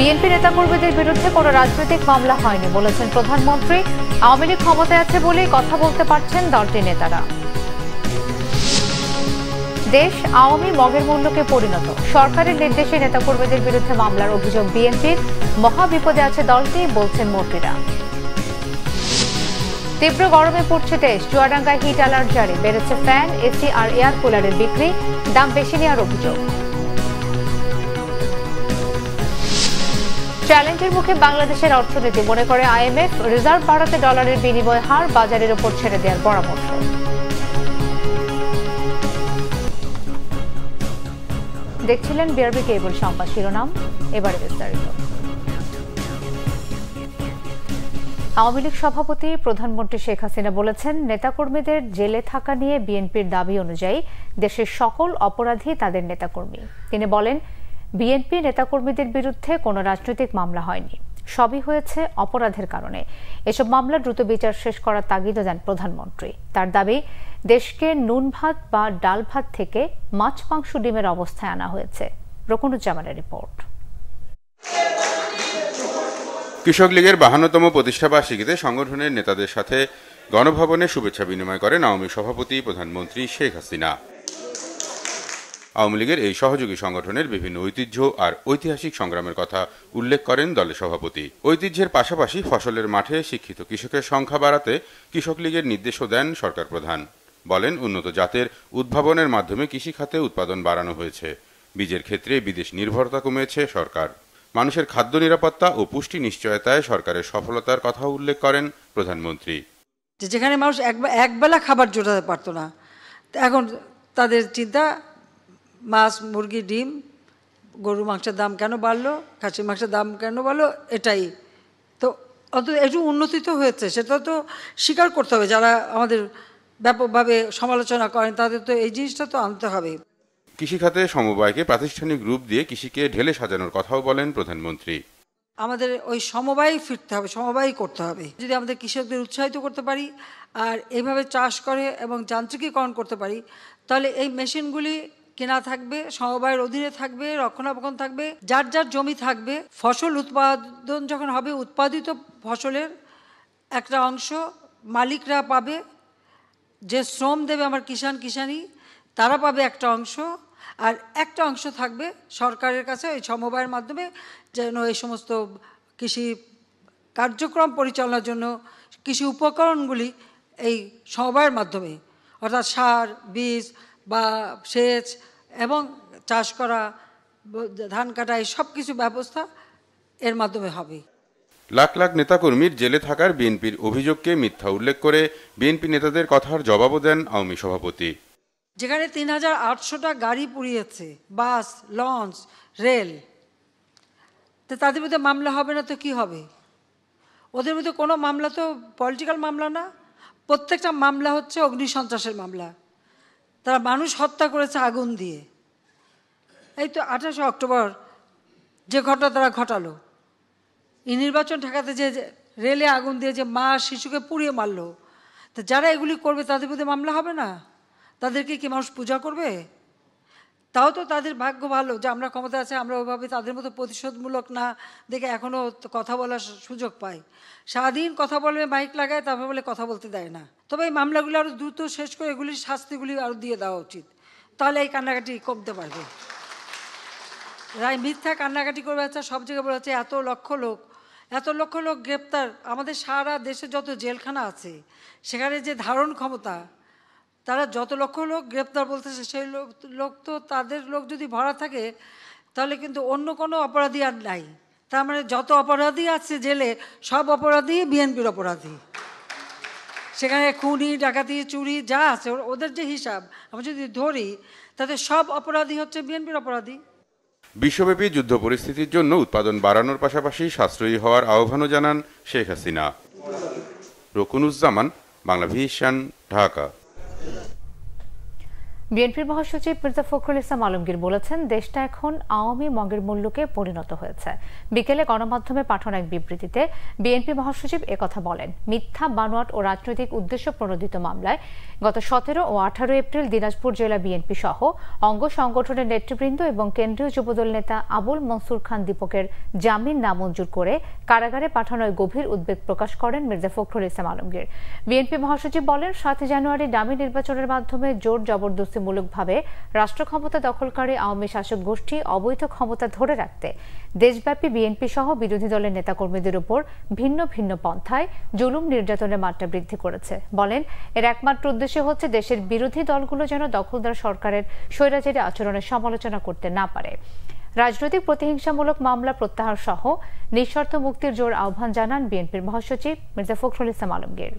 BNP নেতাকর্মীদের বিরুদ্ধে কোনো রাজনৈতিক মামলা হয়নি বলেছেন প্রধানমন্ত্রী আওয়ামী লীগ ক্ষমতায় আছে বলেই কথা বলতে পারছেন দলটির নেতারা দেশ আওয়ামী মগের মূল্যকে পরিণত সরকারের নির্দেশে নেতাকর্মীদের বিরুদ্ধে মামলার অভিযোগ বিএনপির মহাবিপদে আছে দলটি বলছেন মন্ত্রীরা তীব্র গরমে পড়ছে দেশ চুয়াডাঙ্গায় হিট অ্যালার্ট জারি বেড়েছে ফ্যান এসি আর এয়ার কুলারের বিক্রি দাম বেশি নেওয়ার অভিযোগ চ্যালেঞ্জের মুখে বাংলাদেশের অর্থনীতি মনে করে আইএমএফ রিজার্ভ বাড়াতে ডলারের বিনিময় হার বাজারের ওপর ছেড়ে দেওয়ার পরামর্শ দেখছিলেন বিআরবি কেবল সংবাদ শিরোনাম এবারে বিস্তারিত আওয়ামী লীগ সভাপতি প্রধানমন্ত্রী শেখ হাসিনা বলেছেন নেতাকর্মীদের জেলে থাকা নিয়ে বিএনপির দাবি অনুযায়ী দেশের সকল অপরাধী তাদের নেতাকর্মী তিনি বলেন বিএনপি নেতাকর্মীদের বিরুদ্ধে কোনো রাজনৈতিক মামলা হয়নি সবই হয়েছে অপরাধের কারণে এসব মামলা দ্রুত বিচার শেষ করার তাগিদও দেন প্রধানমন্ত্রী তার দাবি দেশকে নুন ভাত বা ডাল ভাত থেকে মাছ মাংস ডিমের অবস্থায় আনা হয়েছে রকুনুজ্জামানের রিপোর্ট কৃষক লীগের বাহান্নতম প্রতিষ্ঠাবার্ষিকীতে সংগঠনের নেতাদের সাথে গণভবনে শুভেচ্ছা বিনিময় করেন আওয়ামী সভাপতি প্রধানমন্ত্রী শেখ হাসিনা আওয়ামী লীগের এই সহযোগী সংগঠনের বিভিন্ন ঐতিহ্য আর ঐতিহাসিক সংগ্রামের কথা উল্লেখ করেন দলের সভাপতি ঐতিহ্যের পাশাপাশি ফসলের মাঠে শিক্ষিত কৃষকের সংখ্যা বাড়াতে কৃষক লীগের নির্দেশও দেন সরকার প্রধান বলেন উন্নত জাতের উদ্ভাবনের মাধ্যমে কৃষিখাতে উৎপাদন বাড়ানো হয়েছে বীজের ক্ষেত্রে বিদেশ নির্ভরতা কমেছে সরকার মানুষের খাদ্য নিরাপত্তা ও পুষ্টি নিশ্চয়তায় সরকারের সফলতার কথা উল্লেখ করেন প্রধানমন্ত্রী যেখানে মানুষ একবেলা খাবার জোটাতে পারত না এখন তাদের চিন্তা মাছ মুরগি ডিম গরু মাংসের দাম কেন বাড়লো খাসি মাংসের দাম কেন বাড়লো এটাই তো অন্তত একটু উন্নতি তো হয়েছে সেটা তো স্বীকার করতে হবে যারা আমাদের ব্যাপকভাবে সমালোচনা করেন তাদের তো এই জিনিসটা তো আনতে হবে কৃষিখাতে সমবায়কে প্রাতিষ্ঠানিক রূপ দিয়ে কৃষিকে ঢেলে সাজানোর কথাও বলেন প্রধানমন্ত্রী আমাদের ওই সমবায় ফিরতে হবে সমবায় করতে হবে যদি আমাদের কৃষকদের উৎসাহিত করতে পারি আর এইভাবে চাষ করে এবং যান্ত্রিকীকরণ করতে পারি তাহলে এই মেশিনগুলি কেনা থাকবে সমবায়ের অধীনে থাকবে রক্ষণাবেক্ষণ থাকবে যার যার জমি থাকবে ফসল উৎপাদন যখন হবে উৎপাদিত ফসলের একটা অংশ মালিকরা পাবে যে শ্রম দেবে আমার কিষাণ কিষাণী তারা পাবে একটা অংশ আর একটা অংশ থাকবে সরকারের কাছে ওই সমবায়ের মাধ্যমে যেন এই সমস্ত কৃষি কার্যক্রম পরিচালনার জন্য কৃষি উপকরণগুলি এই সমবায়ের মাধ্যমে অর্থাৎ সার বীজ বা সেচ এবং চাষ করা ধান কাটা সব কিছু ব্যবস্থা এর মাধ্যমে হবে লাখ লাখ নেতাকর্মীর জেলে থাকার বিএনপির অভিযোগকে মিথ্যা উল্লেখ করে বিএনপি নেতাদের কথার জবাবও দেন আওয়ামী সভাপতি যেখানে তিন হাজার আটশোটা গাড়ি পুড়িয়েছে বাস লঞ্চ রেল তো তাদের মধ্যে মামলা হবে না তো কি হবে ওদের মধ্যে কোনো মামলা তো পলিটিক্যাল মামলা না প্রত্যেকটা মামলা হচ্ছে অগ্নিসন্ত্রাসের মামলা তারা মানুষ হত্যা করেছে আগুন দিয়ে এই তো আঠাশে অক্টোবর যে ঘটনা তারা ঘটালো এই নির্বাচন ঠেকাতে যে রেলে আগুন দিয়ে যে মা শিশুকে পুড়িয়ে মারলো তা যারা এগুলি করবে তাদের প্রতি মামলা হবে না তাদেরকে কি মানুষ পূজা করবে তাও তো তাদের ভাগ্য ভালো যে আমরা ক্ষমতা আছে আমরা ওইভাবে তাদের মতো প্রতিশোধমূলক না দেখে এখনও কথা বলার সুযোগ পাই সারাদিন কথা বলবে মাইক লাগায় তারপর বলে কথা বলতে দেয় না তবে এই মামলাগুলো আরও দ্রুত শেষ করে এগুলির শাস্তিগুলি আরও দিয়ে দেওয়া উচিত তাহলে এই কান্নাকাটি কমতে পারবে রায় মিথ্যা কান্নাকাটি করবে আচ্ছা সব জায়গায় বলা হচ্ছে এত লক্ষ লোক এত লক্ষ লোক গ্রেপ্তার আমাদের সারা দেশে যত জেলখানা আছে সেখানে যে ধারণ ক্ষমতা তারা যত লক্ষ লোক গ্রেপ্তার বলতেছে সেই লোক লোক তো তাদের লোক যদি ভরা থাকে তাহলে কিন্তু অন্য কোনো অপরাধী আর নাই তার মানে যত অপরাধী আছে জেলে সব অপরাধী বিএনপির অপরাধী সেখানে খুনি ডাকাতি চুরি যা আছে ওদের যে হিসাব আমরা যদি ধরি তাতে সব অপরাধী হচ্ছে বিএনপির অপরাধী বিশ্বব্যাপী যুদ্ধ পরিস্থিতির জন্য উৎপাদন বাড়ানোর পাশাপাশি সাশ্রয়ী হওয়ার আহ্বানও জানান শেখ হাসিনা রকুনুজ্জামান বাংলা ভিশন ঢাকা Yeah. বিএনপির মহাসচিব মির্জা ফখরুল ইসলাম আলমগীর বলেছেন দেশটা এখন আওয়ামী মগের মূল্যকে পরিণত হয়েছে বিকেলে গণমাধ্যমে পাঠানো এক বিবৃতিতে বিএনপি মহাসচিব একথা বলেন মিথ্যা বানোয়াট ও রাজনৈতিক উদ্দেশ্য প্রণোদিত মামলায় গত সতেরো ও আঠারো এপ্রিল দিনাজপুর জেলা বিএনপি সহ অঙ্গ সংগঠনের নেতৃবৃন্দ এবং কেন্দ্রীয় যুবদল নেতা আবুল মনসুর খান দীপকের জামিন নামঞ্জুর করে কারাগারে পাঠানোয় গভীর উদ্বেগ প্রকাশ করেন মির্জা ফখরুল ইসলাম আলমগীর বিএনপি মহাসচিব বলেন সাত জানুয়ারি ডামি নির্বাচনের মাধ্যমে জোর জবরদস্তি প্রতিযোগিতামূলকভাবে রাষ্ট্র ক্ষমতা দখলকারী আওয়ামী শাসক গোষ্ঠী অবৈধ ক্ষমতা ধরে রাখতে দেশব্যাপী বিএনপি সহ বিরোধী দলের নেতাকর্মীদের উপর ভিন্ন ভিন্ন পন্থায় জুলুম নির্যাতনের মাত্রা বৃদ্ধি করেছে বলেন এর একমাত্র উদ্দেশ্য হচ্ছে দেশের বিরোধী দলগুলো যেন দখলদার সরকারের স্বৈরাচারী আচরণের সমালোচনা করতে না পারে রাজনৈতিক প্রতিহিংসামূলক মামলা প্রত্যাহার সহ নিঃশর্ত মুক্তির জোর আহ্বান জানান বিএনপির মহাসচিব মির্জা ফখরুল ইসলাম আলমগীর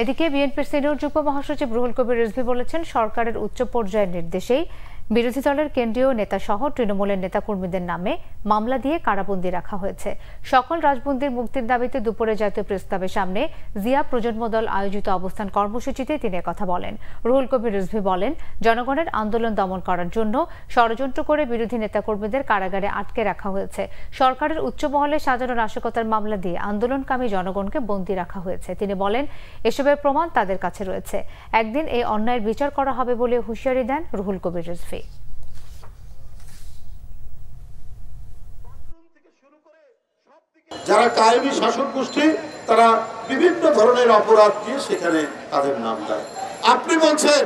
এদিকে বিএনপির সিনিয়র যুগ্ম মহাসচিব রুহুল কবির রিজভী বলেছেন সরকারের উচ্চ পর্যায়ের নির্দেশেই বিরোধী দলের কেন্দ্রীয় নেতাসহ তৃণমূলের নেতাকর্মীদের নামে মামলা দিয়ে কারাবন্দি রাখা হয়েছে সকল রাজবন্দির মুক্তির দাবিতে দুপুরে জাতীয় প্রস্তাবের সামনে জিয়া প্রজন্ম দল আয়োজিত অবস্থান কর্মসূচিতে তিনি কথা বলেন রুহুল কবির রিজভি বলেন জনগণের আন্দোলন দমন করার জন্য ষড়যন্ত্র করে বিরোধী নেতাকর্মীদের কারাগারে আটকে রাখা হয়েছে সরকারের উচ্চ মহলে সাজানো নাশকতার মামলা দিয়ে আন্দোলনকামী জনগণকে বন্দী রাখা হয়েছে তিনি বলেন এসবের প্রমাণ তাদের কাছে রয়েছে একদিন এই অন্যায়ের বিচার করা হবে বলে হুঁশিয়ারি দেন রুহুল কবির রিজভি যারা কায়েমি শাসক গোষ্ঠী তারা বিভিন্ন ধরনের অপরাধ দিয়ে সেখানে তাদের নাম দেয় আপনি বলছেন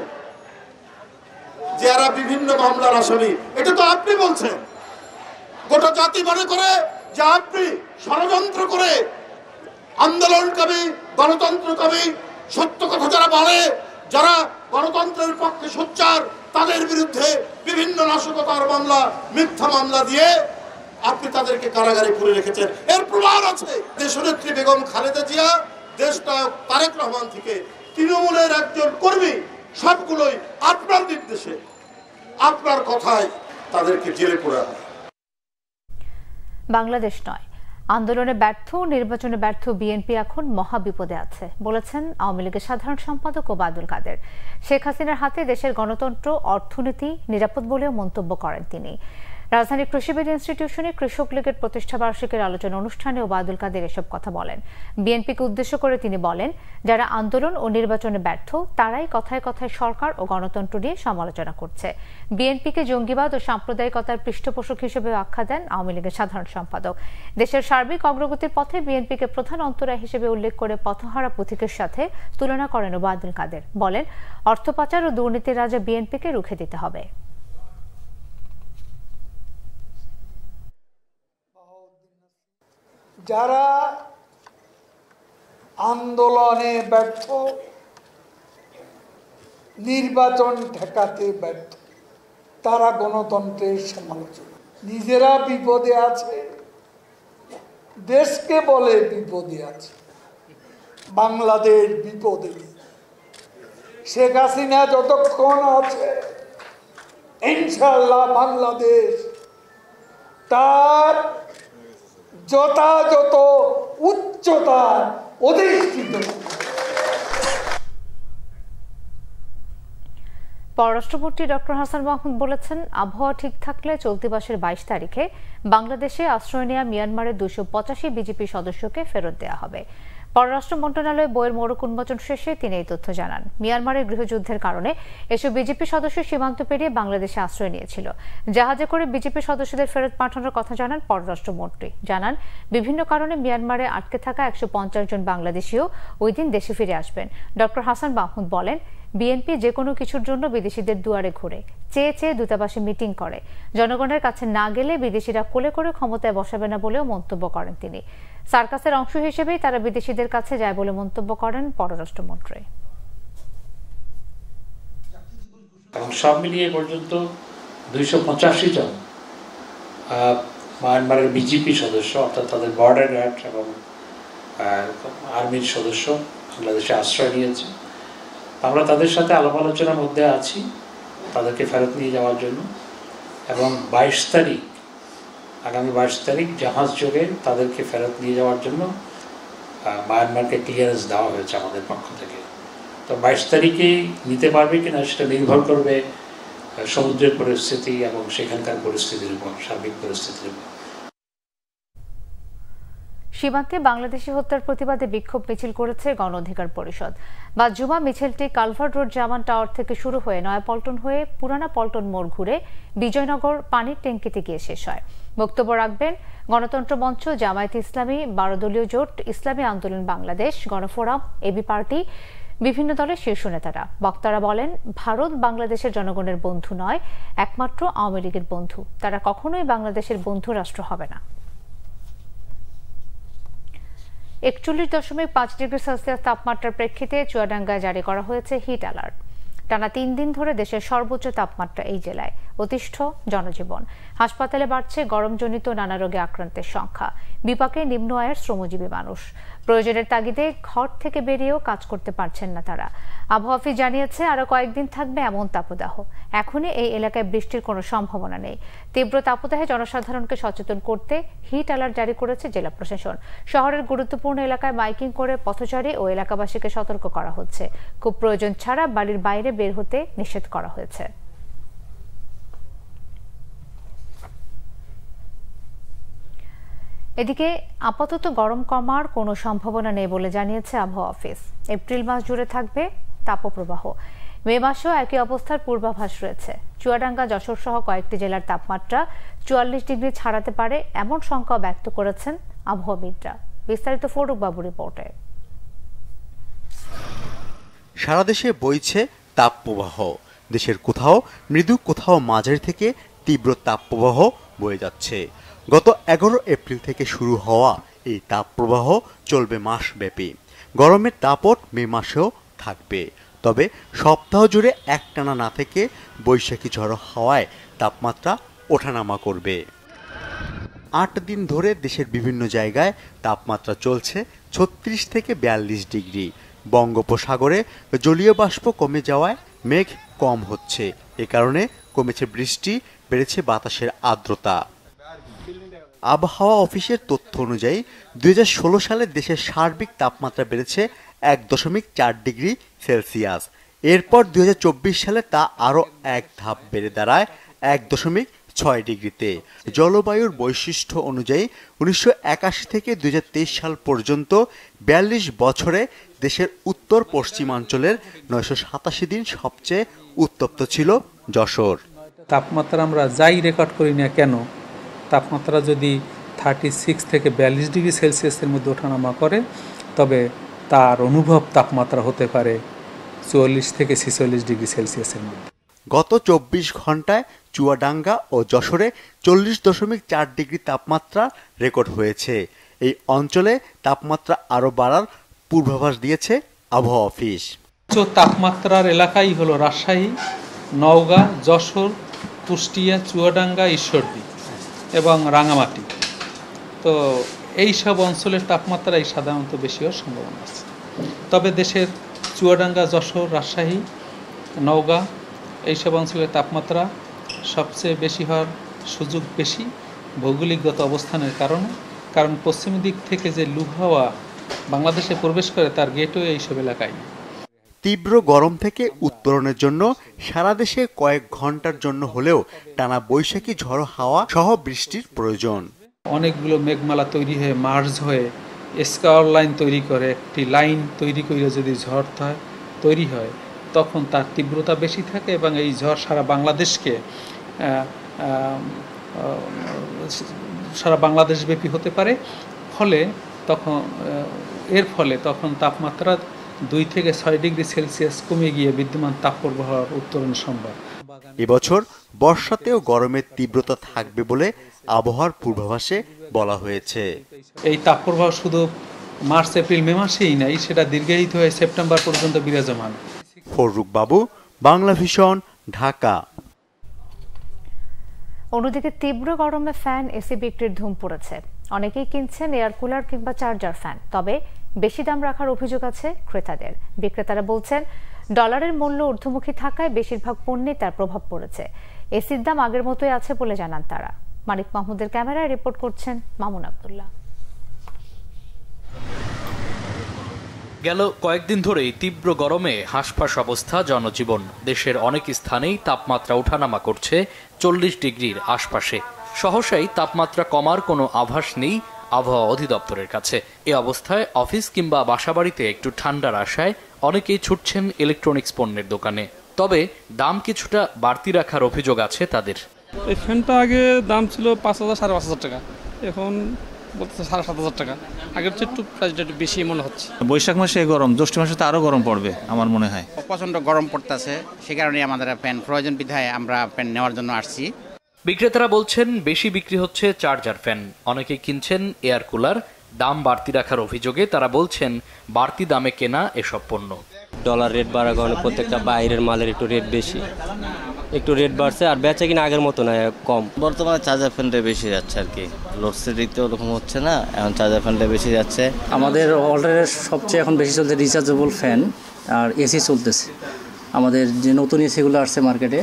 যারা বিভিন্ন মামলার আসামি এটা তো আপনি বলছেন গোটা জাতি মনে করে যে আপনি ষড়যন্ত্র করে আন্দোলন কবি গণতন্ত্র কবি সত্য কথা যারা বলে যারা গণতন্ত্রের পক্ষে সোচ্চার তাদের বিরুদ্ধে বিভিন্ন নাশকতার মামলা মিথ্যা মামলা দিয়ে আপনি তাদেরকে কারাগারে পুরে রেখেছেন এর প্রমাণ আছে দেশনেত্রী বেগম খালেদা জিয়া দেশনায়ক তারেক রহমান থেকে তৃণমূলের একজন কর্মী সবগুলোই আপনার নির্দেশে আপনার কথায় তাদেরকে জেলে পোড়া বাংলাদেশ নয় আন্দোলনে ব্যর্থ নির্বাচনে ব্যর্থ বিএনপি এখন মহা বিপদে আছে বলেছেন আওয়ামী লীগের সাধারণ সম্পাদক ওবায়দুল কাদের শেখ হাসিনার হাতে দেশের গণতন্ত্র অর্থনীতি নিরাপদ বলেও মন্তব্য করেন তিনি রাজধানীর কৃষিবিদ ইনস্টিটিউশনে কৃষক লীগের প্রতিষ্ঠা বার্ষিকীর আলোচনা অনুষ্ঠানে ওবায়দুল কাদের এসব কথা বলেন বিএনপিকে উদ্দেশ্য করে তিনি বলেন যারা আন্দোলন ও নির্বাচনে ব্যর্থ তারাই কথায় কথায় সরকার ও গণতন্ত্র নিয়ে সমালোচনা করছে বিএনপিকে জঙ্গিবাদ ও সাম্প্রদায়িকতার পৃষ্ঠপোষক হিসেবে আখ্যা দেন আওয়ামী লীগের সাধারণ সম্পাদক দেশের সার্বিক অগ্রগতির পথে বিএনপিকে প্রধান অন্তরা হিসেবে উল্লেখ করে পথহারা পুথিকের সাথে তুলনা করেন ওবায়দুল কাদের বলেন অর্থ পাচার ও দুর্নীতির রাজা বিএনপিকে রুখে দিতে হবে যারা আন্দোলনে ব্যর্থ নির্বাচন ঠেকাতে ব্যর্থ তারা গণতন্ত্রের সমালোচনা নিজেরা বিপদে আছে দেশকে বলে বিপদে আছে বাংলাদেশ বিপদে শেখ হাসিনা যতক্ষণ আছে ইনশাল্লাহ বাংলাদেশ তার যথাযত উচ্চতা অধিষ্ঠিত পররাষ্ট্রমন্ত্রী ডক্টর হাসান মাহমুদ বলেছেন আবহাওয়া ঠিক থাকলে চলতি মাসের বাইশ তারিখে বাংলাদেশে আশ্রয় নেয়া মিয়ানমারের দুশো পঁচাশি বিজেপি সদস্যকে ফেরত দেয়া হবে পররাষ্ট্র মন্ত্রণালয়ে বইয়ের মোড়ক উন্মোচন শেষে তিনি এই তথ্য জানান মিয়ানমারের গৃহযুদ্ধের কারণে এসব বিজেপি সদস্য সীমান্ত পেরিয়ে বাংলাদেশে আশ্রয় নিয়েছিল জাহাজে করে বিজেপি সদস্যদের ফেরত পাঠানোর কথা জানান পররাষ্ট্রমন্ত্রী জানান বিভিন্ন কারণে মিয়ানমারে আটকে থাকা একশো পঞ্চাশ জন বাংলাদেশিও ওই দিন দেশে ফিরে আসবেন ডক্টর হাসান মাহমুদ বলেন বিএনপি যে কোনো কিছুর জন্য বিদেশিদের দুয়ারে ঘুরে চেয়ে চেয়ে দূতাবাসে মিটিং করে জনগণের কাছে না গেলে বিদেশিরা কোলে করে ক্ষমতায় বসাবে না বলেও মন্তব্য করেন তিনি সার্কাসের অংশ হিসেবেই তারা বিদেশিদের কাছে যায় বলে মন্তব্য করেন পররাষ্ট্রমন্ত্রী সব মিলিয়ে পর্যন্ত দুইশো পঁচাশি জন মায়ানমারের বিজেপি সদস্য অর্থাৎ তাদের বর্ডার গার্ড এবং আর্মির সদস্য বাংলাদেশে আশ্রয় নিয়েছে আমরা তাদের সাথে আলাপ আলোচনার মধ্যে আছি তাদেরকে ফেরত নিয়ে যাওয়ার জন্য এবং বাইশ তারিখ আগামী বাইশ তারিখ জাহাজ যোগে তাদেরকে ফেরত নিয়ে যাওয়ার জন্য মায়ানমারকে ক্লিয়ারেন্স দেওয়া হয়েছে আমাদের পক্ষ থেকে তো বাইশ তারিখে নিতে পারবে কিনা সেটা নির্ভর করবে সমুদ্রের পরিস্থিতি এবং সেখানকার পরিস্থিতির উপর সার্বিক পরিস্থিতির উপর সীমান্তে বাংলাদেশি হত্যার প্রতিবাদে বিক্ষোভ মিছিল করেছে গণ অধিকার পরিষদ বা জুমা মিছিলটি কালভার্ট রোড জামান টাওয়ার থেকে শুরু হয়ে নয়াপল্টন হয়ে পুরানা পল্টন মোড় ঘুরে বিজয়নগর পানির ট্যাঙ্কিতে গিয়ে শেষ হয় বক্তব্য রাখবেন গণতন্ত্র মঞ্চ জামায়াত ইসলামী বারোদলীয় জোট ইসলামী আন্দোলন বাংলাদেশ গণফোরাম এবি পার্টি বিভিন্ন দলের শীর্ষ নেতারা বক্তারা বলেন ভারত বাংলাদেশের জনগণের বন্ধু নয় একমাত্র আওয়ামী লীগের বন্ধু তারা কখনোই বাংলাদেশের বন্ধু রাষ্ট্র হবে না একচল্লিশ দশমিক পাঁচ ডিগ্রি সেলসিয়াস তাপমাত্রার প্রেক্ষিতে চুয়াডাঙ্গায় জারি করা হয়েছে হিট অ্যালার্ট টানা তিন দিন ধরে দেশের সর্বোচ্চ তাপমাত্রা এই জেলায় অতিষ্ঠ জনজীবন হাসপাতালে বাড়ছে গরমজনিত নানা রোগে আক্রান্তের সংখ্যা বিপাকে নিম্ন আয়ের শ্রমজীবী মানুষ প্রয়োজনের তাগিদে ঘর থেকে বেরিয়েও কাজ করতে পারছেন না তারা আবহাওয়া অফিস জানিয়েছে আরও কয়েকদিন থাকবে এমন তাপদাহ এখনই এই এলাকায় বৃষ্টির কোনো সম্ভাবনা নেই তীব্র তাপদাহে জনসাধারণকে সচেতন করতে হিট অ্যালার্ট জারি করেছে জেলা প্রশাসন শহরের গুরুত্বপূর্ণ এলাকায় মাইকিং করে পথচারী ও এলাকাবাসীকে সতর্ক করা হচ্ছে খুব প্রয়োজন ছাড়া বাড়ির বাইরে বের হতে নিষেধ করা হয়েছে এদিকে আপাতত গরম কমার কোনো সম্ভাবনা নেই বলে জানিয়েছে আবহাওয়া অফিস এপ্রিল মাস জুড়ে থাকবে তাপপ্রবাহ মে মাসেও একই অবস্থার পূর্বাভাস রয়েছে চুয়াডাঙ্গা যশোর সহ কয়েকটি জেলার তাপমাত্রা চুয়াল্লিশ ডিগ্রি ছাড়াতে পারে এমন শঙ্কা ব্যক্ত করেছেন আবহাওয়াবিদরা বিস্তারিত ফরুকবাবু রিপোর্টে সারা দেশে বইছে তাপপ্রবাহ দেশের কোথাও মৃদু কোথাও মাঝের থেকে তীব্র তাপপ্রবাহ বয়ে যাচ্ছে গত এগারো এপ্রিল থেকে শুরু হওয়া এই তাপপ্রবাহ চলবে মাসব্যাপী গরমের তাপট মে মাসেও থাকবে তবে সপ্তাহ জুড়ে একটানা না থেকে বৈশাখী ঝড়ো হাওয়ায় তাপমাত্রা ওঠানামা করবে আট দিন ধরে দেশের বিভিন্ন জায়গায় তাপমাত্রা চলছে ছত্রিশ থেকে বিয়াল্লিশ ডিগ্রি বঙ্গোপসাগরে জলীয় বাষ্প কমে যাওয়ায় মেঘ কম হচ্ছে এ কারণে কমেছে বৃষ্টি বেড়েছে বাতাসের আর্দ্রতা আবহাওয়া অফিসের তথ্য অনুযায়ী দুই সালে দেশের সার্বিক তাপমাত্রা বেড়েছে এক দশমিক চার ডিগ্রি সেলসিয়াস এরপর দুই সালে তা আরও এক ধাপ বেড়ে দাঁড়ায় এক দশমিক ছয় ডিগ্রিতে জলবায়ুর বৈশিষ্ট্য অনুযায়ী উনিশশো থেকে দুই সাল পর্যন্ত বিয়াল্লিশ বছরে দেশের উত্তর পশ্চিমাঞ্চলের নয়শো সাতাশি দিন সবচেয়ে উত্তপ্ত ছিল যশোর তাপমাত্রা আমরা যাই রেকর্ড করি না কেন তাপমাত্রা যদি থার্টি সিক্স থেকে বিয়াল্লিশ ডিগ্রি সেলসিয়াসের মধ্যে ওঠানামা করে তবে তার অনুভব তাপমাত্রা হতে পারে চুয়াল্লিশ থেকে ছেচল্লিশ ডিগ্রি সেলসিয়াসের মধ্যে গত চব্বিশ ঘন্টায় চুয়াডাঙ্গা ও যশোরে চল্লিশ দশমিক চার ডিগ্রি তাপমাত্রা রেকর্ড হয়েছে এই অঞ্চলে তাপমাত্রা আরও বাড়ার পূর্বাভাস দিয়েছে আবহাওয়া অফিস উচ্চ তাপমাত্রার এলাকাই হলো রাজশাহী নওগাঁ যশোর কুষ্টিয়া চুয়াডাঙ্গা ঈশ্বরদী এবং রাঙামাটি তো এই সব অঞ্চলের তাপমাত্রাই সাধারণত বেশি হওয়ার সম্ভাবনা আছে তবে দেশের চুয়াডাঙ্গা যশোর রাজশাহী নওগাঁ এইসব অঞ্চলের তাপমাত্রা সবচেয়ে বেশি হওয়ার সুযোগ বেশি ভৌগোলিকগত অবস্থানের কারণে কারণ পশ্চিম দিক থেকে যে লু হাওয়া বাংলাদেশে প্রবেশ করে তার গেটও এইসব এলাকায় তীব্র গরম থেকে উত্তরণের জন্য সারা দেশে কয়েক ঘন্টার জন্য হলেও টানা বৈশাখী ঝড় হাওয়া সহ বৃষ্টির প্রয়োজন অনেকগুলো মেঘমালা তৈরি হয়ে মার্জ হয়ে স্কার লাইন তৈরি করে একটি লাইন তৈরি করে যদি ঝড় হয় তৈরি হয় তখন তার তীব্রতা বেশি থাকে এবং এই ঝড় সারা বাংলাদেশকে সারা বাংলাদেশ ব্যাপী হতে পারে ফলে তখন এর ফলে তখন তাপমাত্রা দুই থেকে ছয় ডিগ্রি সেলসিয়াস কমে গিয়ে বিদ্যমান তাপপ্রবাহ উত্তরণ সম্ভব এবছর বর্ষাতেও গরমের তীব্রতা থাকবে বলে আবহাওয়ার পূর্বাভাসে বলা হয়েছে এই তাপপ্রবাহ শুধু মার্চ এপ্রিল মে মাসেই নাই সেটা দীর্ঘায়িত হয়ে সেপ্টেম্বর পর্যন্ত বিরাজমান ফররুক বাবু বাংলা ভিশন ঢাকা অন্যদিকে তীব্র গরমে ফ্যান এসি বিক্রির ধুম পড়েছে অনেকেই কিনছেন এয়ার কুলার কিংবা চার্জার ফ্যান তবে বেশি দাম রাখার অভিযোগ আছে ক্রেতাদের বিক্রেতারা বলছেন ডলারের মূল্য ঊর্ধ্বমুখী থাকায় বেশিরভাগ পণ্যে তার প্রভাব পড়েছে এসির দাম আগের মতোই আছে বলে জানান তারা মানিক মাহমুদের ক্যামেরায় রিপোর্ট করছেন মামুন আবদুল্লাহ গেল কয়েকদিন ধরেই তীব্র গরমে হাঁসফাঁস অবস্থা জনজীবন দেশের অনেক স্থানেই তাপমাত্রা ওঠানামা করছে চল্লিশ ডিগ্রির আশপাশে সহসাই তাপমাত্রা কমার কোনো আভাস নেই আবহাওয়া অধিদপ্তরের কাছে এ অবস্থায় অফিস কিংবা বাসাবাড়িতে একটু ঠান্ডার আশায় অনেকেই ছুটছেন ইলেকট্রনিক্স পণ্যের দোকানে তবে দাম কিছুটা বাড়তি রাখার অভিযোগ আছে তাদের এই ফ্যানটা আগে দাম ছিল পাঁচ হাজার সাড়ে পাঁচ হাজার টাকা এখন বলতেছে সাড়ে সাত হাজার টাকা আগের চেয়ে একটু প্রাইসটা একটু বেশি মনে হচ্ছে বৈশাখ মাসে গরম জ্যৈষ্ঠ মাসে তো আরও গরম পড়বে আমার মনে হয় প্রচণ্ড গরম পড়তেছে সে কারণে আমাদের প্যান প্রয়োজন বিধায় আমরা প্যান নেওয়ার জন্য আসছি বিক্রেতারা বলছেন বেশি বিক্রি হচ্ছে চার্জার ফ্যান অনেকে কিনছেন এয়ার কুলার দাম বাড়তি রাখার অভিযোগে তারা বলছেন বাড়তি দামে কেনা এসব পণ্য ডলার রেট বাড়ার কারণে প্রত্যেকটা বাইরের মালের একটু রেট বেশি একটু রেট বাড়ছে আর বেচা কিনা আগের মতো না কম বর্তমানে চার্জার ফ্যানটা বেশি যাচ্ছে আর কি লোডশেডিং তো ওরকম হচ্ছে না এখন চার্জার ফ্যানটা বেশি যাচ্ছে আমাদের অলরেডি সবচেয়ে এখন বেশি চলছে রিচার্জেবল ফ্যান আর এসি চলতেছে আমাদের যে নতুন এসিগুলো আসছে মার্কেটে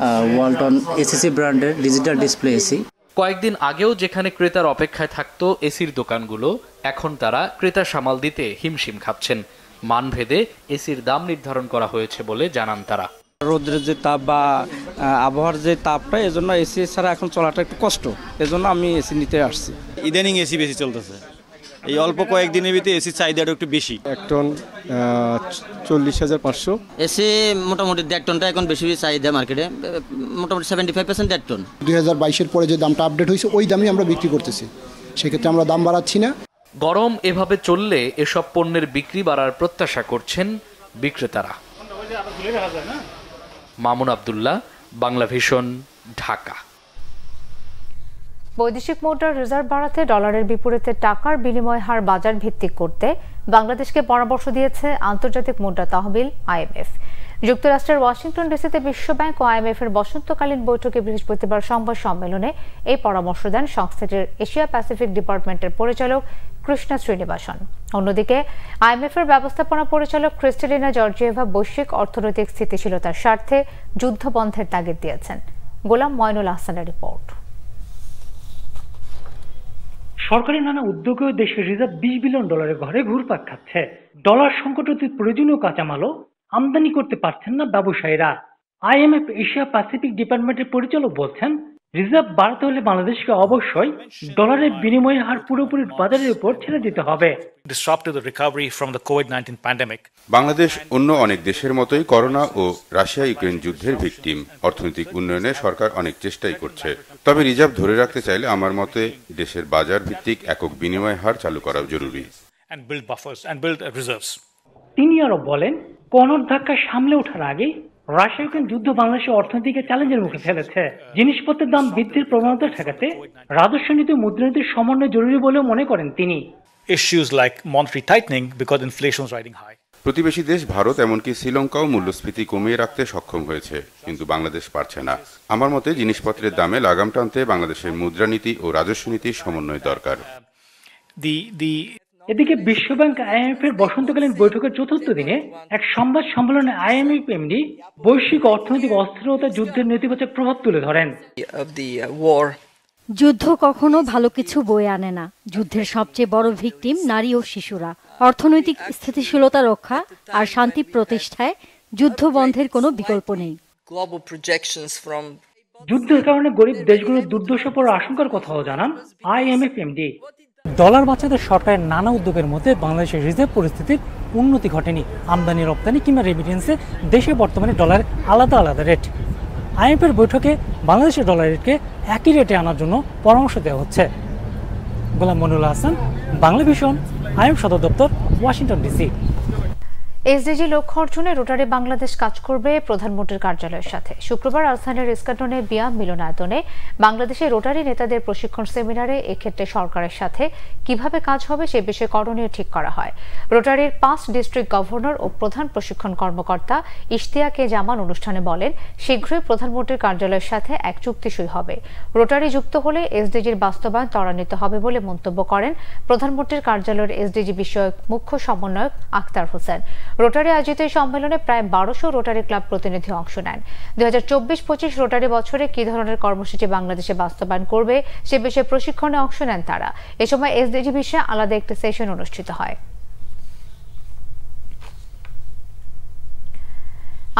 ওয়ালটন এসিসি ব্র্যান্ডের ডিজিটাল ডিসপ্লে এসি কয়েকদিন আগেও যেখানে ক্রেতার অপেক্ষায় থাকত এসির দোকানগুলো এখন তারা ক্রেতা সামাল দিতে হিমশিম খাচ্ছেন মানভেদে এসির দাম নির্ধারণ করা হয়েছে বলে জানান তারা রোদ্রের যে তাপ বা আবহাওয়ার যে তাপটা এজন্য এসি ছাড়া এখন চলাটা একটু কষ্ট এজন্য আমি এসি নিতে আসছি ইদানিং এসি বেশি চলতেছে এই অল্প কয়েকদিনের ভিতরে এসি চাহিদাটা একটু বেশি এক টন চল্লিশ হাজার পাঁচশো এসি মোটামুটি দেড় টনটা এখন বেশি বেশি চাহিদা মার্কেটে মোটামুটি সেভেন্টি ফাইভ পার্সেন্ট দেড় টন দুই হাজার বাইশের পরে যে দামটা আপডেট হয়েছে ওই দামই আমরা বিক্রি করতেছি সেক্ষেত্রে আমরা দাম বাড়াচ্ছি না গরম এভাবে চললে এসব পণ্যের বিক্রি বাড়ার প্রত্যাশা করছেন বিক্রেতারা মামুন আবদুল্লাহ বাংলা ভীষণ ঢাকা বৈদেশিক মুদ্রার রিজার্ভ বাড়াতে ডলারের বিপরীতে টাকার বিনিময় হার বাজার ভিত্তিক করতে বাংলাদেশকে পরামর্শ দিয়েছে আন্তর্জাতিক মুদ্রা তহবিল আইএমএফ যুক্তরাষ্ট্রের ওয়াশিংটন ডিসিতে বিশ্বব্যাংক ও আইএমএফ এর বসন্তকালীন বৈঠকে বৃহস্পতিবার সংবাদ সম্মেলনে এই পরামর্শ দেন সংস্থাটির এশিয়া প্যাসিফিক ডিপার্টমেন্টের পরিচালক কৃষ্ণা শ্রীনিবাসন অন্যদিকে আইএমএফ এর ব্যবস্থাপনা পরিচালক ক্রিস্টেলিনা জর্জিয়েভা বৈশ্বিক অর্থনৈতিক স্থিতিশীলতার স্বার্থে যুদ্ধ বন্ধের তাগিদ দিয়েছেন গোলাম ময়নুল আহসানের রিপোর্ট সরকারি নানা উদ্যোগেও দেশের রিজার্ভ বিশ বিলিয়ন ডলারের ঘরে ঘুরপাক খাচ্ছে ডলার সংকট অতি প্রয়োজনীয় কাঁচামালও আমদানি করতে পারছেন না ব্যবসায়ীরা আইএমএফ এশিয়া প্যাসিফিক ডিপার্টমেন্টের পরিচালক বলছেন রিজার্ভ বাড়াতে হলে বাংলাদেশকে অবশ্যই ডলারের বিনিময় হার পুরোপুরি বাজারের উপর ছেড়ে দিতে হবে বাংলাদেশ অন্য অনেক দেশের মতোই করোনা ও রাশিয়া ইউক্রেন যুদ্ধের ভিকটিম অর্থনৈতিক উন্নয়নে সরকার অনেক চেষ্টাই করছে তবে রিজার্ভ ধরে রাখতে চাইলে আমার মতে দেশের বাজার ভিত্তিক একক বিনিময় হার চালু করা জরুরি তিনি আরো বলেন কোন ধাক্কা সামলে ওঠার আগে রাশিয়া ইউক্রেন যুদ্ধ বাংলাদেশের অর্থনীতিকে চ্যালেঞ্জের মুখে ফেলেছে জিনিসপত্রের দাম বৃদ্ধির প্রবণতা ঠেকাতে রাজস্ব নীতি মুদ্রানীতির সমন্বয় জরুরি বলে মনে করেন তিনি issues like monetary tightening because inflation is riding প্রতিবেশী দেশ ভারত এমনকি শ্রীলঙ্কাও মূল্যস্ফীতি কমিয়ে রাখতে সক্ষম হয়েছে কিন্তু বাংলাদেশ পারছে না আমার মতে জিনিসপত্রের দামে লাগাম টানতে বাংলাদেশের মুদ্রানীতি ও রাজস্ব নীতির সমন্বয় দরকার এদিকে বিশ্বব্যাংক আইএমএফ এর বসন্তকালীন বৈঠকের চতুর্থ দিনে এক সংবাদ সম্মেলনে আইএমএফ এমডি বৈশ্বিক অর্থনৈতিক অস্থিরতা যুদ্ধের নেতিবাচক প্রভাব তুলে ধরেন uh, যুদ্ধ কখনো ভালো কিছু বয়ে আনে না যুদ্ধের সবচেয়ে বড় ভিকটিম নারী ও শিশুরা অর্থনৈতিক স্থিতিশীলতা রক্ষা আর শান্তি প্রতিষ্ঠায় যুদ্ধ বন্ধের কোনো বিকল্প নেই যুদ্ধের কারণে গরিব দেশগুলোর দুর্দশা পড়ার আশঙ্কার কথাও জানান আইএমএফ এমডি ডলার বাঁচাতে সরকারের নানা উদ্যোগের মধ্যে বাংলাদেশের রিজার্ভ পরিস্থিতির উন্নতি ঘটেনি আমদানি রপ্তানি কিংবা রেমিটেন্সে দেশে বর্তমানে ডলার আলাদা আলাদা রেট আইএমএফের বৈঠকে বাংলাদেশের ডলার রেটকে একই রেটে আনার জন্য পরামর্শ দেওয়া হচ্ছে গোলাম মনুল্লাহ হাসান বাংলা ভীষণ আইএম সদর দপ্তর ওয়াশিংটন ডিসি এসডিজি লক্ষ্য অর্জনে রোটারি বাংলাদেশ কাজ করবে প্রধানমন্ত্রীর কার্যালয়ের সাথে শুক্রবার রাজধানীর ইস্কাটনে বিয়াম মিলনায়তনে বাংলাদেশের রোটারি নেতাদের প্রশিক্ষণ সেমিনারে এক্ষেত্রে সরকারের সাথে কিভাবে কাজ হবে সে বিষয়ে করণীয় ঠিক করা হয় রোটারির পাঁচ ডিস্ট্রিক্ট গভর্নর ও প্রধান প্রশিক্ষণ কর্মকর্তা ইশতিয়াকে জামান অনুষ্ঠানে বলেন শীঘ্রই প্রধানমন্ত্রীর কার্যালয়ের সাথে এক চুক্তি সই হবে রোটারি যুক্ত হলে এসডিজির বাস্তবায়ন ত্বরান্বিত হবে বলে মন্তব্য করেন প্রধানমন্ত্রীর কার্যালয়ের এসডিজি বিষয়ক মুখ্য সমন্বয়ক আখতার হোসেন রোটারি আয়োজিত এই সম্মেলনে প্রায় বারোশো রোটারি ক্লাব প্রতিনিধি অংশ নেন দুই হাজার চব্বিশ পঁচিশ রোটারি বছরে কি ধরনের কর্মসূচি বাংলাদেশে বাস্তবায়ন করবে সে বিষয়ে প্রশিক্ষণে অংশ নেন তারা এ সময় এসডিজি বিষয়ে আলাদা একটি সেশন অনুষ্ঠিত হয়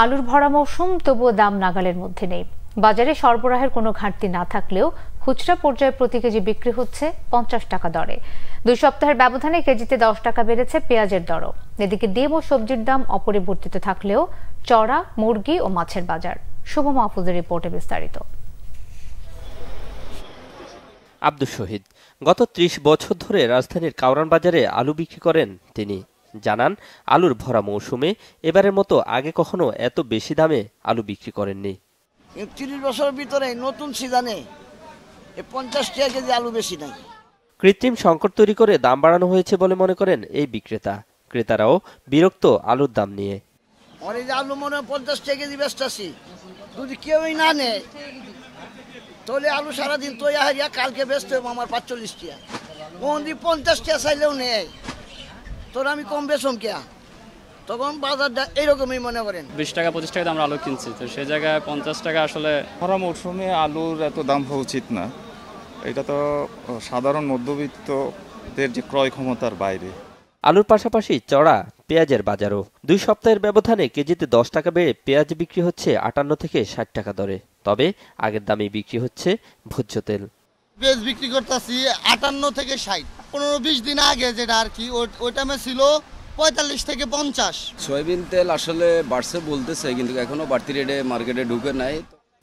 আলুর ভরা মৌসুম তবুও দাম নাগালের মধ্যে নেই বাজারে সরবরাহের কোনো ঘাটতি না থাকলেও খুচরা পর্যায়ে প্রতি কেজি বিক্রি হচ্ছে পঞ্চাশ টাকা দরে দুই সপ্তাহের ব্যবধানে কেজিতে দশ টাকা বেড়েছে পেঁয়াজের দরও এদিকে ডিম ও সবজির দাম অপরিবর্তিত থাকলেও চড়া মুরগি ও মাছের বাজার শুভ মাহফুজের রিপোর্টে বিস্তারিত আব্দুল শহীদ গত ত্রিশ বছর ধরে রাজধানীর কাউরান বাজারে আলু বিক্রি করেন তিনি জানান আলুর ভরা মৌসুমে এবারের মতো আগে কখনো এত বেশি দামে আলু বিক্রি করেননি তিরিশ বছরের ভিতরে নতুন সিজানে এ পঞ্চাশ টাকা কেজি আলু বেশি নাই কৃত্রিম সংকট তৈরি করে দাম বাড়ানো হয়েছে বলে মনে করেন এই বিক্রেতা ক্রেতারাও বিরক্ত আলুর দাম নিয়ে অনেক আলু মনে হয় পঞ্চাশ টাকা কেজি ব্যস্ত যদি কেউই না নেয় তাহলে আলু সারাদিন তো ইয়া কালকে ব্যস্ত হবো আমার পাঁচচল্লিশ টিয়া কোন দিন পঞ্চাশ টিয়া চাইলেও নেয় তোর আমি কম বেসম কেয়া তখন বাজারটা এরকমই মনে করেন বিশ টাকা পঁচিশ টাকা আমরা আলু কিনছি তো সে জায়গায় পঞ্চাশ টাকা আসলে খরা মৌসুমে আলুর এত দাম হওয়া উচিত না এটা তো সাধারণ মধ্যবিত্তদের যে ক্রয় ক্ষমতার বাইরে আলুর পাশাপাশি চড়া পেঁয়াজের বাজারও দুই সপ্তাহের ব্যবধানে কেজিতে দশ টাকা বেড়ে পেঁয়াজ বিক্রি হচ্ছে আটান্ন থেকে ষাট টাকা দরে তবে আগের দামে বিক্রি হচ্ছে ভোজ্য তেল পেঁয়াজ বিক্রি করতেছি আটান্ন থেকে ষাট পনেরো বিশ দিন আগে যেটা আর কি ওই টাইমে ছিল পঁয়তাল্লিশ থেকে পঞ্চাশ সয়াবিন তেল আসলে বাড়ছে বলতেছে কিন্তু এখনো বাড়তি রেটে মার্কেটে ঢুকে নাই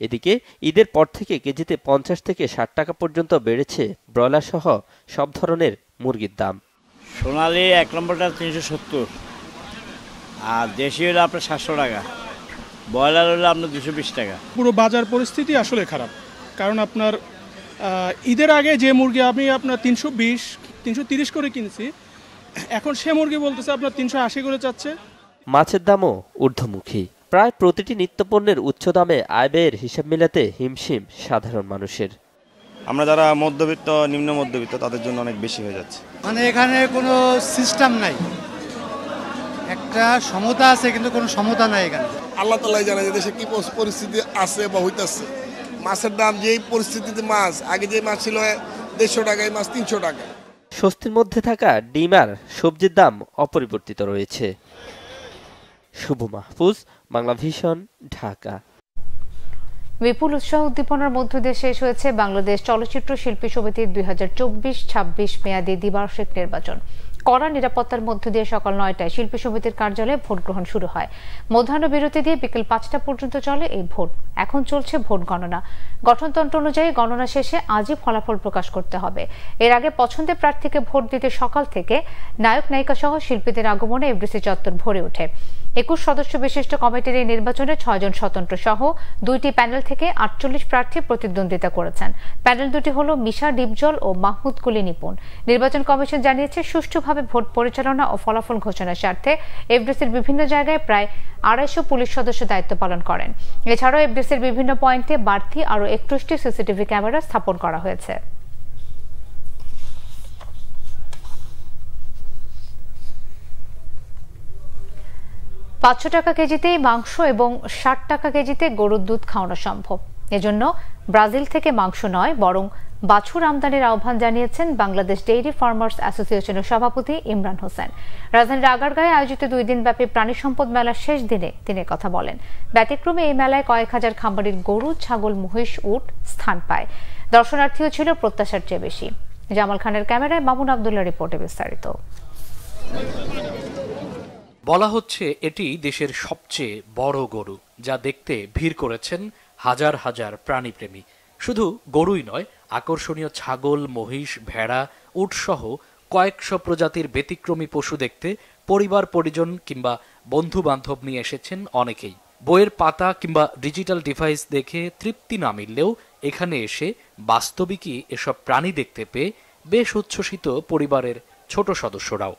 এদিকে ঈদের পর থেকে কেজিতে পঞ্চাশ থেকে ষাট টাকা পর্যন্ত বেড়েছে ব্রয়লার সহ সব ধরনের মুরগির দাম সোনালি এক নম্বরটা তিনশো সত্তর আর দেশি হলো আপনার সাতশো টাকা ব্রয়লার হলো আপনার দুশো বিশ টাকা পুরো বাজার পরিস্থিতি আসলে খারাপ কারণ আপনার ঈদের আগে যে মুরগি আমি আপনার তিনশো বিশ তিনশো তিরিশ করে কিনছি এখন সে মুরগি বলতেছে আপনার তিনশো আশি করে চাচ্ছে মাছের দামও ঊর্ধ্বমুখী প্রায় প্রতিটি নিত্যপণ্যের উচ্চ দামে আয় ব্যয়ের হিসাব মেলাতে হিমশিম সাধারণ মানুষের আমরা যারা মধ্যবিত্ত নিম্ন মধ্যবিত্ত তাদের জন্য অনেক বেশি হয়ে যাচ্ছে মানে এখানে কোনো সিস্টেম নাই একটা সমতা আছে কিন্তু কোনো সমতা নাই এখানে আল্লাহ তালাই জানে যে দেশে কি পরিস্থিতি আছে বা হইতাছে মাছের দাম যেই পরিস্থিতিতে মাছ আগে যে মাছ ছিল দেড়শো টাকায় মাছ তিনশো টাকা স্বস্তির মধ্যে থাকা ডিমার সবজির দাম অপরিবর্তিত রয়েছে শুভ মাহফুজ বাংলা ভিশন ঢাকা বিপুল উৎসাহ উদ্দীপনার মধ্য দিয়ে শেষ হয়েছে বাংলাদেশ চলচ্চিত্র শিল্পী সমিতির দুই হাজার চব্বিশ ছাব্বিশ মেয়াদী দ্বিবার্ষিক নির্বাচন কড়া নিরাপত্তার মধ্য দিয়ে সকাল নয়টায় শিল্পী সমিতির কার্যালয়ে ভোট গ্রহণ শুরু হয় মধ্যাহ্ন বিরতি দিয়ে বিকেল পাঁচটা পর্যন্ত চলে এই ভোট এখন চলছে ভোট গণনা গঠনতন্ত্র অনুযায়ী গণনা শেষে আজই ফলাফল প্রকাশ করতে হবে এর আগে পছন্দের প্রার্থীকে ভোট দিতে সকাল থেকে নায়ক নায়িকা সহ শিল্পীদের আগমনে এফডিসি চত্বর ভরে ওঠে একুশ সদস্য বিশিষ্ট কমিটির এই নির্বাচনে ছয়জন স্বতন্ত্র সহ দুইটি প্যানেল থেকে আটচল্লিশ প্রার্থী প্রতিদ্বন্দ্বিতা করেছেন প্যানেল দুটি হল মিশা ডিপজল ও মাহমুদ কুলি নিপুণ নির্বাচন কমিশন জানিয়েছে সুষ্ঠুভাবে ভোট পরিচালনা ও ফলাফল ঘোষণার স্বার্থে এফডিসির বিভিন্ন জায়গায় প্রায় আড়াইশো পুলিশ সদস্য দায়িত্ব পালন করেন এছাড়াও এফডিসির বিভিন্ন পয়েন্টে বাড়তি আরও একত্রিশটি সিসিটিভি ক্যামেরা স্থাপন করা হয়েছে পাঁচশো টাকা কেজিতেই মাংস এবং ষাট টাকা কেজিতে গরুর দুধ খাওয়ানো সম্ভব এজন্য ব্রাজিল থেকে মাংস নয় বরং বাছুর আমদানির আহ্বান জানিয়েছেন বাংলাদেশ ডেইরি ফার্মার্স অ্যাসোসিয়েশনের সভাপতি ইমরান হোসেন রাজধানীর আগারগাঁয়ে আয়োজিত দুই দিনব্যাপী প্রাণী সম্পদ মেলার শেষ দিনে তিনি কথা বলেন ব্যতিক্রমে এই মেলায় কয়েক হাজার খামারির গরু ছাগল মহিষ উট স্থান পায় দর্শনার্থীও ছিল প্রত্যাশার চেয়ে বেশি জামাল খানের ক্যামেরায় মামুন আবদুল্লাহ রিপোর্টে বিস্তারিত বলা হচ্ছে এটি দেশের সবচেয়ে বড় গরু যা দেখতে ভিড় করেছেন হাজার হাজার প্রাণীপ্রেমী শুধু গরুই নয় আকর্ষণীয় ছাগল মহিষ ভেড়া উটসহ কয়েকশো প্রজাতির ব্যতিক্রমী পশু দেখতে পরিবার পরিজন কিংবা বন্ধু বান্ধব নিয়ে এসেছেন অনেকেই বইয়ের পাতা কিংবা ডিজিটাল ডিভাইস দেখে তৃপ্তি না মিললেও এখানে এসে বাস্তবিকই এসব প্রাণী দেখতে পেয়ে বেশ উচ্ছ্বসিত পরিবারের ছোট সদস্যরাও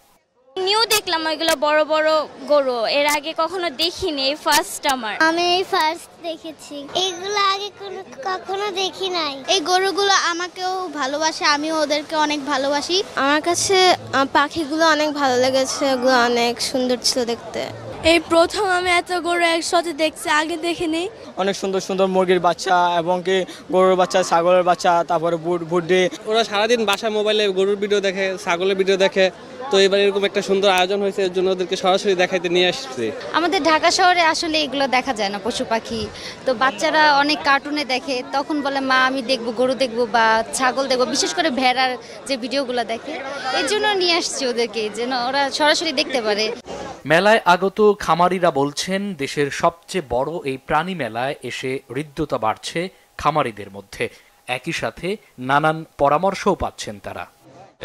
আমিও দেখলাম ওইগুলো বড় বড় গরু এর আগে কখনো দেখিনি এই ফার্স্ট আমার আমি এই ফার্স্ট দেখেছি এগুলো আগে কোনো কখনো দেখি নাই এই গরুগুলো আমাকেও ভালোবাসে আমিও ওদেরকে অনেক ভালোবাসি আমার কাছে পাখিগুলো অনেক ভালো লেগেছে ওগুলো অনেক সুন্দর ছিল দেখতে এই প্রথম আমি এত গরু একসাথে দেখছি আগে দেখিনি অনেক সুন্দর সুন্দর মুরগির বাচ্চা এবং কি গরুর বাচ্চা ছাগলের বাচ্চা তারপরে বুট বুড্ডি ওরা সারাদিন বাসা মোবাইলে গরুর ভিডিও দেখে ছাগলের ভিডিও দেখে তো এবার এরকম একটা সুন্দর আয়োজন হয়েছে এর জন্য ওদেরকে সরাসরি দেখাইতে নিয়ে আসছে আমাদের ঢাকা শহরে আসলে এগুলো দেখা যায় না পশু পাখি তো বাচ্চারা অনেক কার্টুনে দেখে তখন বলে মা আমি দেখব গরু দেখব বা ছাগল দেখব বিশেষ করে ভেড়ার যে ভিডিওগুলো দেখে এর জন্য নিয়ে আসছি ওদেরকে যেন ওরা সরাসরি দেখতে পারে মেলায় আগত খামারিরা বলছেন দেশের সবচেয়ে বড় এই প্রাণী মেলায় এসে হৃদ্যতা বাড়ছে খামারিদের মধ্যে একই সাথে নানান পরামর্শও পাচ্ছেন তারা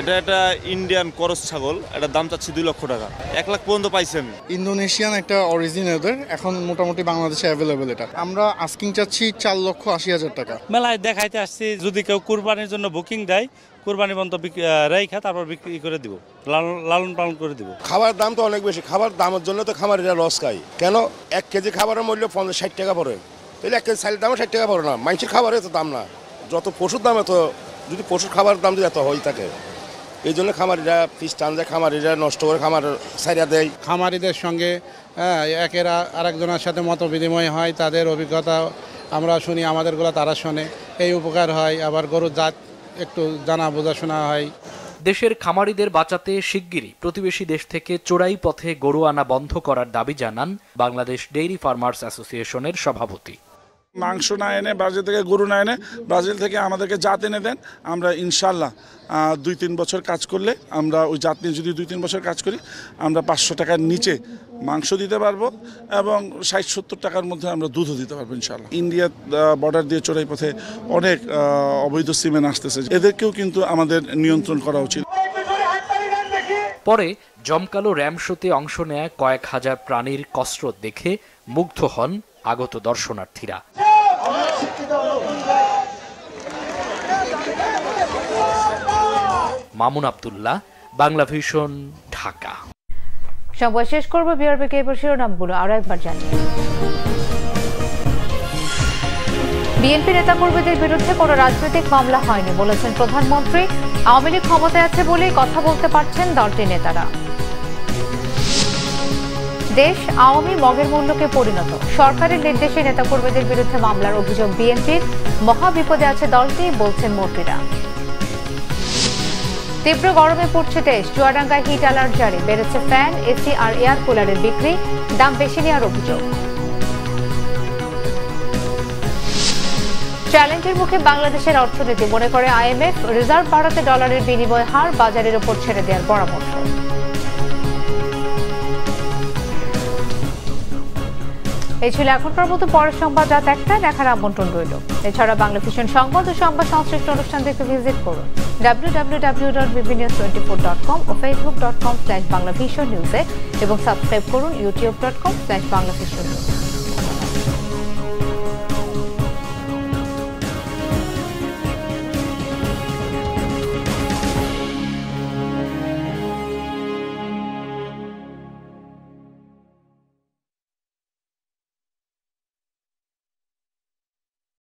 এটা একটা ইন্ডিয়ান করস ছাগল এটার দাম চাচ্ছি দুই লক্ষ টাকা এক লাখ পর্যন্ত পাইছি আমি ইন্দোনেশিয়ান একটা অরিজিন এদের এখন মোটামুটি বাংলাদেশে অ্যাভেলেবেল এটা আমরা আস্কিং চাচ্ছি চার লক্ষ আশি হাজার টাকা মেলায় দেখাইতে আসছি যদি কেউ কুরবানির জন্য বুকিং দেয় কুরবানি বন্ধ রেখা তারপর বিক্রি করে দিব লালন পালন করে দিব খাবার দাম তো অনেক বেশি খাবার দামের জন্য তো এটা লস খায় কেন এক কেজি খাবারের মূল্য পঞ্চাশ ষাট টাকা পড়ে তাহলে এক কেজি চালের দামও ষাট টাকা পড়ে না মানুষের খাবারের তো দাম না যত পশুর দাম এত যদি পশুর খাবার দাম যদি এত হয়ে থাকে এই জন্য খামারিরা পিস টান যায় খামারিরা নষ্ট করে খামার সাইরা দেয় খামারিদের সঙ্গে হ্যাঁ, একেরা আরেকজনের সাথে মত বিনিময় হয় তাদের অভিজ্ঞতা আমরা শুনি আমাদেরগুলো তারা শোনে এই উপকার হয় আবার গরুর জাত একটু জানা বোঝাশোনা হয় দেশের খামারিদের বাঁচাতে শিগগিরই প্রতিবেশী দেশ থেকে চোরাই পথে গরু আনা বন্ধ করার দাবি জানান বাংলাদেশ ডেইরি ফার্মার্স অ্যাসোসিয়েশনের সভাপতি মাংস না এনে ব্রাজিল থেকে গরু না এনে ব্রাজিল থেকে আমাদেরকে জাত এনে দেন আমরা ইনশাল্লাহ দুই তিন বছর কাজ করলে আমরা ওই জাত নিয়ে যদি দুই তিন বছর কাজ করি আমরা পাঁচশো টাকার নিচে মাংস দিতে পারবো এবং ষাট সত্তর টাকার মধ্যে আমরা দুধও দিতে পারবো ইনশাল্লাহ ইন্ডিয়া বর্ডার দিয়ে চোরাই পথে অনেক অবৈধ সিমেন্ট আসতেছে এদেরকেও কিন্তু আমাদের নিয়ন্ত্রণ করা উচিত পরে জমকালো র্যাম শোতে অংশ নেয় কয়েক হাজার প্রাণীর কসরত দেখে মুগ্ধ হন আগত দর্শনার্থীরা মামুন আবদুল্লাহ বাংলা ভিশন ঢাকা সবাই শেষ করবো বিআরবিকে এবার শিরোনামগুলো আরো একবার জানিয়ে বিএনপি নেতাকর্মীদের বিরুদ্ধে কোনো রাজনৈতিক মামলা হয়নি বলেছেন প্রধানমন্ত্রী আওয়ামী লীগ ক্ষমতায় আছে বলে কথা বলতে পারছেন দলটির নেতারা দেশ আওয়ামী মগের মূল্যকে পরিণত সরকারের নির্দেশে নেতাকর্মীদের বিরুদ্ধে মামলার অভিযোগ বিএনপির মহাবিপদে আছে দলটি বলছেন মন্ত্রীরা তীব্র গরমে পড়ছে দেশ চুয়াডাঙ্গায় হিট অ্যালার্ট জারি বেড়েছে ফ্যান এসি আর এয়ার কুলারের বিক্রি দাম বেশি নেওয়ার অভিযোগ চ্যালেঞ্জের মুখে বাংলাদেশের অর্থনীতি মনে করে আইএমএফ রিজার্ভ বাড়াতে ডলারের বিনিময় হার বাজারের ওপর ছেড়ে দেওয়ার পরামর্শ এই ছিল এখনকার মতো পরের সংবাদ রাত একটা দেখার আমন্ত্রণ রইল এছাড়া বাংলা ভীষণ সংবাদ ও সংবাদ সংশ্লিষ্ট অনুষ্ঠান দেখতে ভিজিট করুন ডাব্লিউ ডাব্লিউ ডাব্লিউ ডট বিবিনিউজ টোয়েন্টি ফোর ডট কম ও Facebook dot com slash Bangla vision নিউজে এবং সাবস্ক্রাইব করুন YouTube dot com slash Bangla vision news